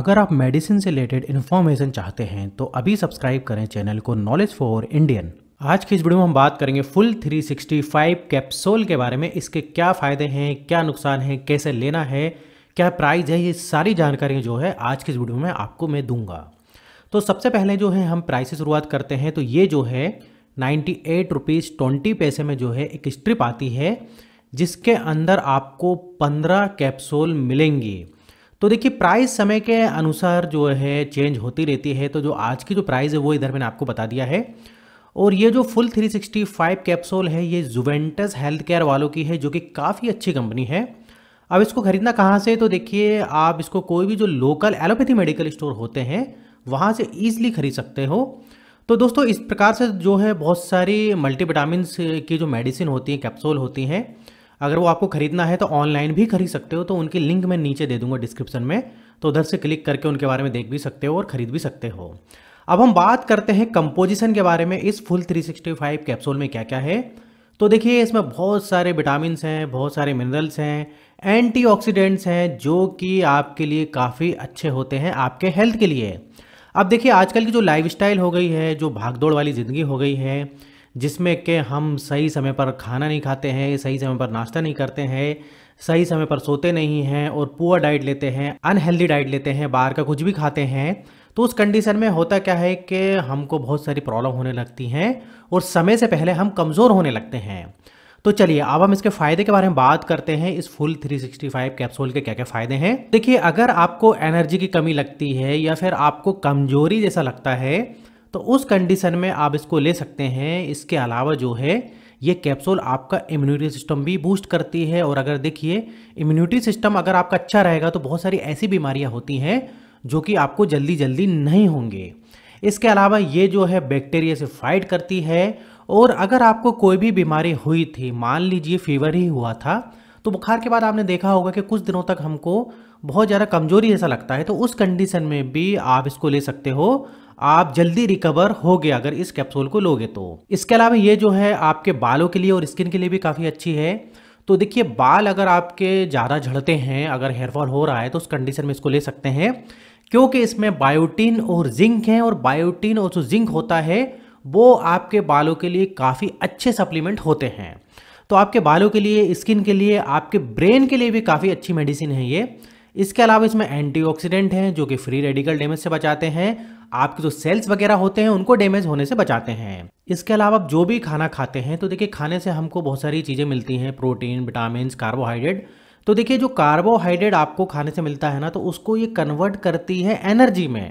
अगर आप मेडिसिन से रिलेटेड इन्फॉर्मेशन चाहते हैं तो अभी सब्सक्राइब करें चैनल को नॉलेज फॉर इंडियन आज की इस वीडियो में हम बात करेंगे फुल 365 कैप्सूल के बारे में इसके क्या फ़ायदे हैं क्या नुकसान है कैसे लेना है क्या प्राइस है ये सारी जानकारियाँ जो है आज की इस वीडियो में आपको मैं दूंगा तो सबसे पहले जो है हम प्राइस से शुरुआत करते हैं तो ये जो है नाइन्टी एट रुपीज़ ट्वेंटी पैसे में जो है एक स्ट्रिप आती है जिसके अंदर आपको पंद्रह कैप्सूल मिलेंगी तो देखिए प्राइस समय के अनुसार जो है चेंज होती रहती है तो जो आज की जो प्राइस है वो इधर मैंने आपको बता दिया है और ये जो फुल 365 कैप्सूल है ये जुवेंटस हेल्थ केयर वालों की है जो कि काफ़ी अच्छी कंपनी है अब इसको खरीदना कहाँ से तो देखिए आप इसको कोई भी जो लोकल एलोपैथी मेडिकल स्टोर होते हैं वहाँ से ईजिली खरीद सकते हो तो दोस्तों इस प्रकार से जो है बहुत सारी मल्टीविटामस की जो मेडिसिन होती हैं कैप्सूल होती हैं अगर वो आपको खरीदना है तो ऑनलाइन भी खरीद सकते हो तो उनकी लिंक मैं नीचे दे दूंगा डिस्क्रिप्शन में तो उधर से क्लिक करके उनके बारे में देख भी सकते हो और खरीद भी सकते हो अब हम बात करते हैं कंपोजिशन के बारे में इस फुल 365 कैप्सूल में क्या क्या है तो देखिए इसमें बहुत सारे विटामिन हैं बहुत सारे मिनरल्स हैं एंटीऑक्सीडेंट्स हैं जो कि आपके लिए काफ़ी अच्छे होते हैं आपके हेल्थ के लिए अब देखिए आजकल की जो लाइफस्टाइल हो गई है जो भागदौड़ वाली ज़िंदगी हो गई है जिसमें कि हम सही समय पर खाना नहीं खाते हैं सही समय पर नाश्ता नहीं करते हैं सही समय पर सोते नहीं हैं और पुअर डाइट लेते हैं अनहेल्दी डाइट लेते हैं बाहर का कुछ भी खाते हैं तो उस कंडीशन में होता क्या है कि हमको बहुत सारी प्रॉब्लम होने लगती हैं और समय से पहले हम कमज़ोर होने लगते हैं तो चलिए अब हम इसके फायदे के बारे में बात करते हैं इस फुल 365 कैप्सूल के क्या क्या फायदे हैं देखिए अगर आपको एनर्जी की कमी लगती है या फिर आपको कमजोरी जैसा लगता है तो उस कंडीशन में आप इसको ले सकते हैं इसके अलावा जो है ये कैप्सूल आपका इम्यूनिटी सिस्टम भी बूस्ट करती है और अगर देखिए इम्यूनिटी सिस्टम अगर आपका अच्छा रहेगा तो बहुत सारी ऐसी बीमारियां होती हैं जो कि आपको जल्दी जल्दी नहीं होंगे इसके अलावा ये जो है बैक्टीरिया से फाइट करती है और अगर आपको कोई भी बीमारी हुई थी मान लीजिए फीवर ही हुआ था तो बुखार के बाद आपने देखा होगा कि कुछ दिनों तक हमको बहुत ज़्यादा कमजोरी ऐसा लगता है तो उस कंडीशन में भी आप इसको ले सकते हो आप जल्दी रिकवर हो गए अगर इस कैप्सूल को लोगे तो इसके अलावा ये जो है आपके बालों के लिए और स्किन के लिए भी काफ़ी अच्छी है तो देखिए बाल अगर आपके ज़्यादा झड़ते हैं अगर हेयरफॉल हो रहा है तो उस कंडीशन में इसको ले सकते हैं क्योंकि इसमें बायोटीन और जिंक है और बायोटीन और जो जिंक होता है वो आपके बालों के लिए काफ़ी अच्छे सप्लीमेंट होते हैं तो आपके बालों के लिए स्किन के लिए आपके ब्रेन के लिए भी काफ़ी अच्छी मेडिसिन है ये इसके अलावा इसमें एंटीऑक्सीडेंट हैं जो कि फ्री रेडिकल डैमेज से बचाते हैं आपके जो सेल्स वगैरह होते हैं उनको डैमेज होने से बचाते हैं इसके अलावा आप जो भी खाना खाते हैं तो देखिए खाने से हमको बहुत सारी चीज़ें मिलती हैं प्रोटीन विटामिन कार्बोहाइड्रेट तो देखिए जो कार्बोहाइड्रेट आपको खाने से मिलता है ना तो उसको ये कन्वर्ट करती है एनर्जी में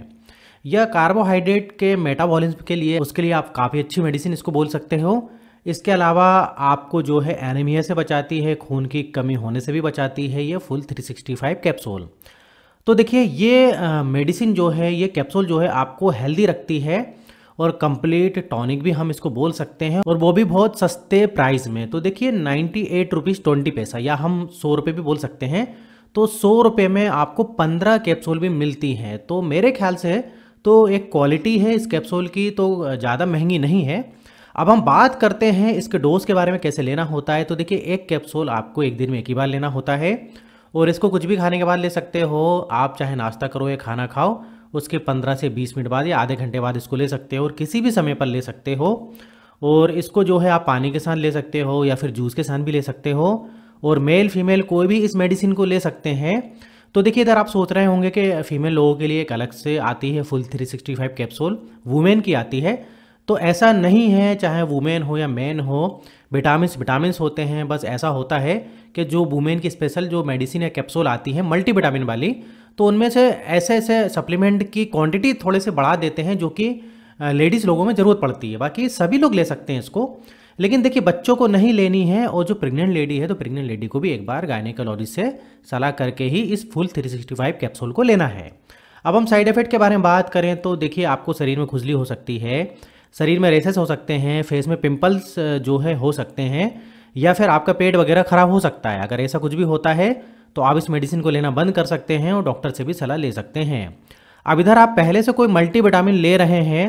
या कार्बोहाइड्रेट के मेटाबॉलिज्म के लिए उसके लिए आप काफ़ी अच्छी मेडिसिन इसको बोल सकते हो इसके अलावा आपको जो है एनीमिया से बचाती है खून की कमी होने से भी बचाती है ये फुल 365 कैप्सूल तो देखिए ये मेडिसिन जो है ये कैप्सूल जो है आपको हेल्दी रखती है और कंप्लीट टॉनिक भी हम इसको बोल सकते हैं और वो भी बहुत सस्ते प्राइस में तो देखिए नाइन्टी एट रुपीज़ ट्वेंटी पैसा या हम सौ रुपये भी बोल सकते हैं तो सौ रुपये में आपको पंद्रह कैप्सूल भी मिलती हैं तो मेरे ख्याल से तो एक क्वालिटी है इस कैप्सूल की तो ज़्यादा महंगी नहीं है अब हम बात करते हैं इसके डोज के बारे में कैसे लेना होता है तो देखिए एक कैप्सूल आपको एक दिन में एक ही बार लेना होता है और इसको कुछ भी खाने के बाद ले सकते हो आप चाहे नाश्ता करो या खाना खाओ उसके 15 से 20 मिनट बाद या आधे घंटे बाद इसको ले सकते हो और किसी भी समय पर ले सकते हो और इसको जो है आप पानी के साथ ले सकते हो या फिर जूस के साथ भी ले सकते हो और मेल फीमेल कोई भी इस मेडिसिन को ले सकते हैं तो देखिए इधर आप सोच रहे होंगे कि फीमेल लोगों के लिए एक अलग से आती है फुल 365 कैप्सूल वुमेन की आती है तो ऐसा नहीं है चाहे वुमेन हो या मैन हो विटामिन विटामिन होते हैं बस ऐसा होता है कि जो वुमेन की स्पेशल जो मेडिसिन या कैप्सूल आती है मल्टी विटामिन वाली तो उनमें से ऐसे ऐसे सप्लीमेंट की क्वांटिटी थोड़े से बढ़ा देते हैं जो कि लेडीज़ लोगों में ज़रूरत पड़ती है बाकी सभी लोग ले सकते हैं इसको लेकिन देखिए बच्चों को नहीं लेनी है और जो प्रेग्नेंट लेडी है तो प्रेग्नेंट लेडी को भी एक बार गायनेकोलॉजिस्ट से सलाह करके ही इस फुल 365 कैप्सूल को लेना है अब हम साइड इफेक्ट के बारे में बात करें तो देखिए आपको शरीर में खुजली हो सकती है शरीर में रेसेस हो सकते हैं फेस में पिंपल्स जो है हो सकते हैं या फिर आपका पेट वगैरह ख़राब हो सकता है अगर ऐसा कुछ भी होता है तो आप इस मेडिसिन को लेना बंद कर सकते हैं और डॉक्टर से भी सलाह ले सकते हैं अब इधर आप पहले से कोई मल्टीविटामिन ले रहे हैं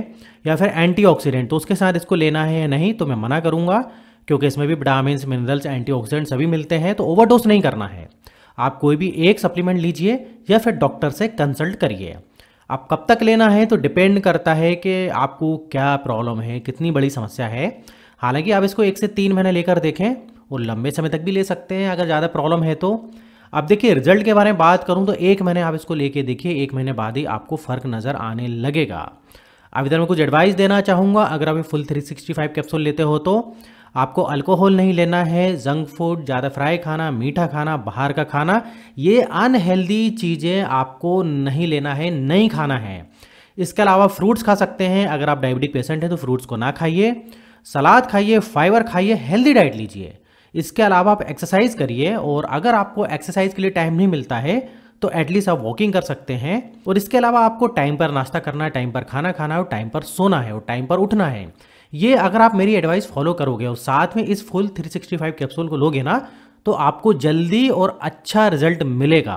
या फिर एंटी तो उसके साथ इसको लेना है या नहीं तो मैं मना करूँगा क्योंकि इसमें भी विटामिन मिनरल्स एंटी सभी मिलते हैं तो ओवरडोज नहीं करना है आप कोई भी एक सप्लीमेंट लीजिए या फिर डॉक्टर से कंसल्ट करिए आप कब तक लेना है तो डिपेंड करता है कि आपको क्या प्रॉब्लम है कितनी बड़ी समस्या है हालांकि आप इसको एक से तीन महीने लेकर देखें और लंबे समय तक भी ले सकते हैं अगर ज़्यादा प्रॉब्लम है तो अब देखिए रिजल्ट के बारे में बात करूँ तो एक महीने आप इसको लेके देखिए एक महीने बाद ही आपको फ़र्क नज़र आने लगेगा अब इधर मैं कुछ एडवाइस देना चाहूँगा अगर आप फुल थ्री कैप्सूल लेते हो तो आपको अल्कोहल नहीं लेना है जंक फूड ज़्यादा फ्राई खाना मीठा खाना बाहर का खाना ये अनहेल्दी चीज़ें आपको नहीं लेना है नहीं खाना है इसके अलावा फ्रूट्स खा सकते हैं अगर आप डायबिटिक पेशेंट हैं तो फ्रूट्स को ना खाइए सलाद खाइए फाइबर खाइए हेल्दी डाइट लीजिए इसके अलावा आप एक्सरसाइज करिए और अगर आपको एक्सरसाइज के लिए टाइम नहीं मिलता है तो एटलीस्ट आप वॉकिंग कर सकते हैं और इसके अलावा आपको टाइम पर नाश्ता करना है टाइम पर खाना खाना है और टाइम पर सोना है और टाइम पर उठना है ये अगर आप मेरी एडवाइस फॉलो करोगे और साथ में इस फुल 365 कैप्सूल को लोगे ना तो आपको जल्दी और अच्छा रिजल्ट मिलेगा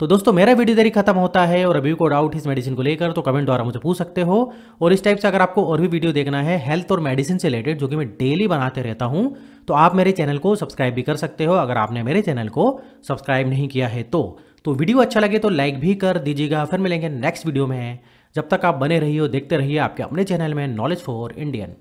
तो दोस्तों मेरा वीडियो देरी खत्म होता है और अभी को डाउट इस मेडिसिन को लेकर तो कमेंट द्वारा मुझे पूछ सकते हो और इस टाइप से अगर आपको और भी वीडियो देखना है हेल्थ और मेडिसिन से रिलेटेड जो कि मैं डेली बनाते रहता हूं तो आप मेरे चैनल को सब्सक्राइब भी कर सकते हो अगर आपने मेरे चैनल को सब्सक्राइब नहीं किया है तो, तो वीडियो अच्छा लगे तो लाइक भी कर दीजिएगा फिर मिलेंगे नेक्स्ट वीडियो में जब तक आप बने रहिए देखते रहिए आपके अपने चैनल में नॉलेज फॉर इंडियन